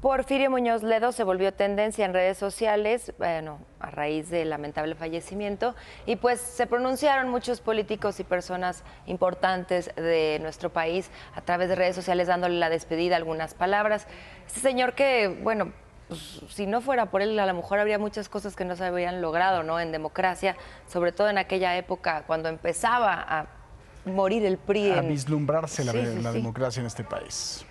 Porfirio Muñoz Ledo se volvió tendencia en redes sociales, bueno, a raíz del lamentable fallecimiento, y pues se pronunciaron muchos políticos y personas importantes de nuestro país a través de redes sociales dándole la despedida, algunas palabras. Este señor que, bueno, pues, si no fuera por él, a lo mejor habría muchas cosas que no se habrían logrado, ¿no? En democracia, sobre todo en aquella época cuando empezaba a morir el PRI. A vislumbrarse la, democracia en este país.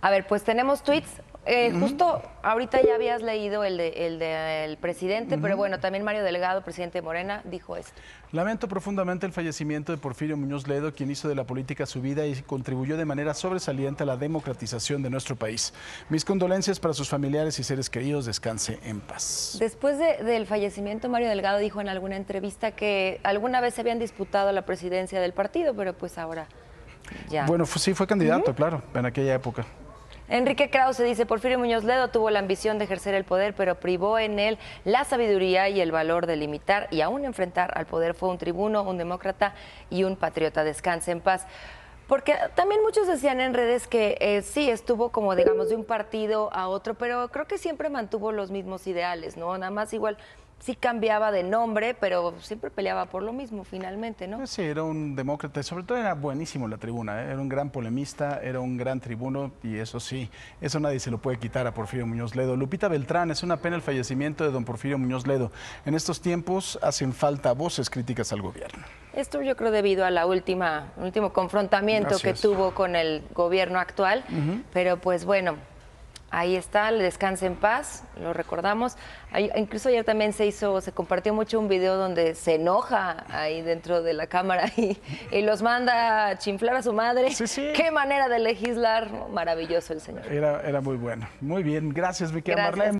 A ver, pues tenemos tweets. Eh, justo ahorita ya habías leído el del de, presidente, pero bueno, también Mario Delgado, presidente de Morena, dijo esto. Lamento profundamente el fallecimiento de Porfirio Muñoz Ledo, quien hizo de la política su vida y contribuyó de manera sobresaliente a la democratización de nuestro país. Mis condolencias para sus familiares y seres queridos, descanse en paz. Después del fallecimiento, Mario Delgado dijo en alguna entrevista que alguna vez se habían disputado la presidencia del partido, pero pues ahora ya. Bueno, sí, fue candidato, claro, en aquella época. Enrique Krause dice, Porfirio Muñoz Ledo tuvo la ambición de ejercer el poder, pero privó en él la sabiduría y el valor de limitar y aún enfrentar al poder. Fue un tribuno, un demócrata y un patriota. Descanse en paz. Porque también muchos decían en redes que eh, sí, estuvo como, digamos, de un partido a otro, pero creo que siempre mantuvo los mismos ideales, ¿no? Nada más igual sí cambiaba de nombre, pero siempre peleaba por lo mismo finalmente, ¿no? Sí, era un demócrata, sobre todo era buenísimo la tribuna, ¿eh? era un gran polemista, era un gran tribuno y eso sí, eso nadie se lo puede quitar a Porfirio Muñoz Ledo. Lupita Beltrán, es una pena el fallecimiento de don Porfirio Muñoz Ledo. En estos tiempos hacen falta voces críticas al gobierno. Esto yo creo debido a la última último confrontamiento que tuvo con el gobierno actual, pero pues bueno, ahí está, le descanse en paz, lo recordamos. incluso ayer también se hizo, se compartió mucho un video donde se enoja ahí dentro de la cámara y, los manda a chinflar a su madre. Sí, sí. Qué manera de legislar, maravilloso el señor. Era, era muy bueno. Muy bien, gracias Vicky Marlene.